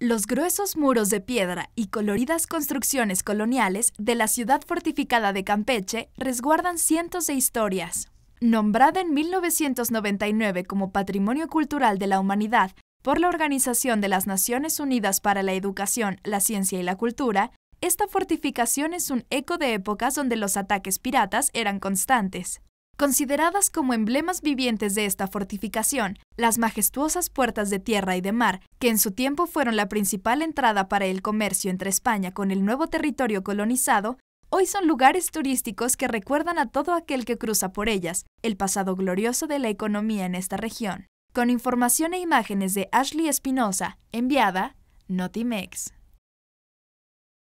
Los gruesos muros de piedra y coloridas construcciones coloniales de la ciudad fortificada de Campeche resguardan cientos de historias. Nombrada en 1999 como Patrimonio Cultural de la Humanidad por la Organización de las Naciones Unidas para la Educación, la Ciencia y la Cultura, esta fortificación es un eco de épocas donde los ataques piratas eran constantes. Consideradas como emblemas vivientes de esta fortificación, las majestuosas puertas de tierra y de mar, que en su tiempo fueron la principal entrada para el comercio entre España con el nuevo territorio colonizado, hoy son lugares turísticos que recuerdan a todo aquel que cruza por ellas el pasado glorioso de la economía en esta región. Con información e imágenes de Ashley Espinosa, enviada Notimex.